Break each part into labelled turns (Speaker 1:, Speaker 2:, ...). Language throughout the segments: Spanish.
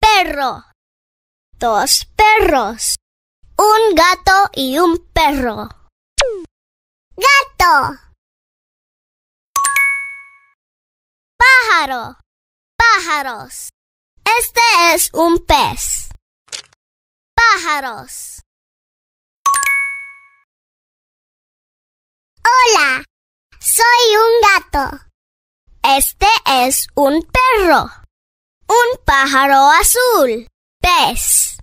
Speaker 1: Perro. Dos perros. Un gato y un perro. Gato. Pájaro. Pájaros. Este es un pez. Pájaros. Hola. Soy un gato. Este es un perro. Un pájaro azul. Pez.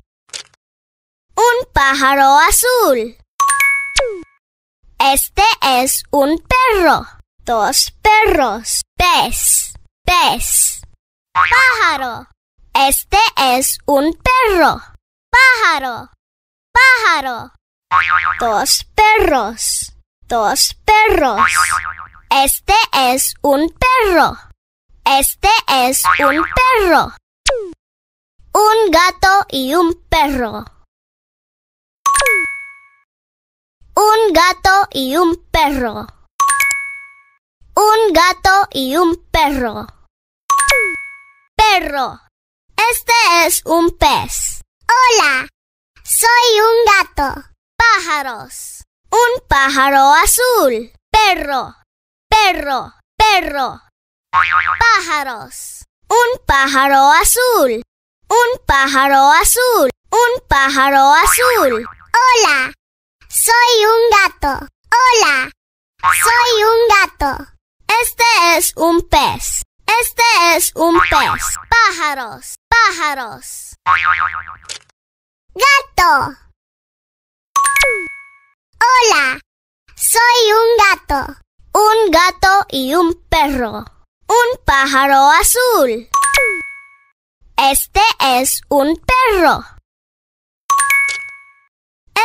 Speaker 1: Un pájaro azul. Este es un perro. Dos perros. Pez. Pez. Pájaro. Este es un perro. Pájaro. Pájaro. Dos perros. Dos perros. Este es un perro. Este es un perro. Un gato y un perro. Un gato y un perro. Un gato y un perro. Perro. Este es un pez. Hola. Soy un gato. Pájaros. Un pájaro azul. Perro. Perro. Perro. Pájaros. Un pájaro azul. Un pájaro azul. Un pájaro azul. Hola. Soy un gato. Hola. Soy un gato. Este es un pez. Este es un pez. Pájaros. Pájaros. Gato. Hola. Soy un gato. Un gato y un perro un pájaro azul. Este es un perro.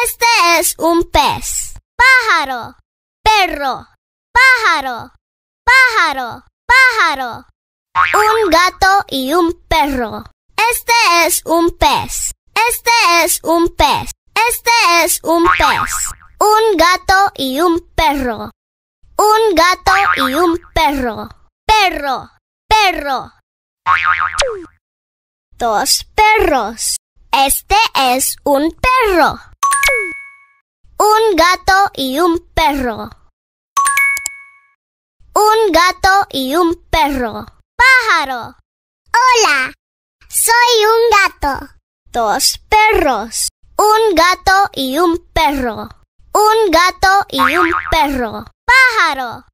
Speaker 1: Este es un pez. Pájaro, perro, pájaro, pájaro, pájaro. Un gato y un perro. Este es un pez. Este es un pez. Este es un pez. Un gato y un perro. Un gato y un perro perro, perro. Dos perros. Este es un perro. Un gato y un perro. Un gato y un perro. Pájaro. Hola. Soy un gato. Dos perros. Un gato y un perro. Un gato y un perro. Pájaro.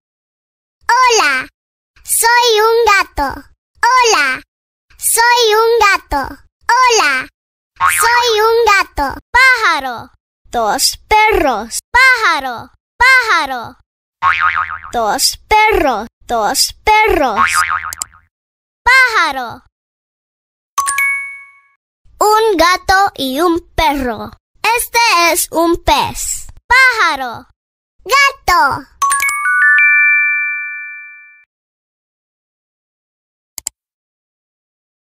Speaker 1: Hola. Hola, soy un gato. Hola, soy un gato. Pájaro. Dos perros. Pájaro. Pájaro. Dos perros. Dos perros. Pájaro. Un gato y un perro. Este es un pez. Pájaro. Gato.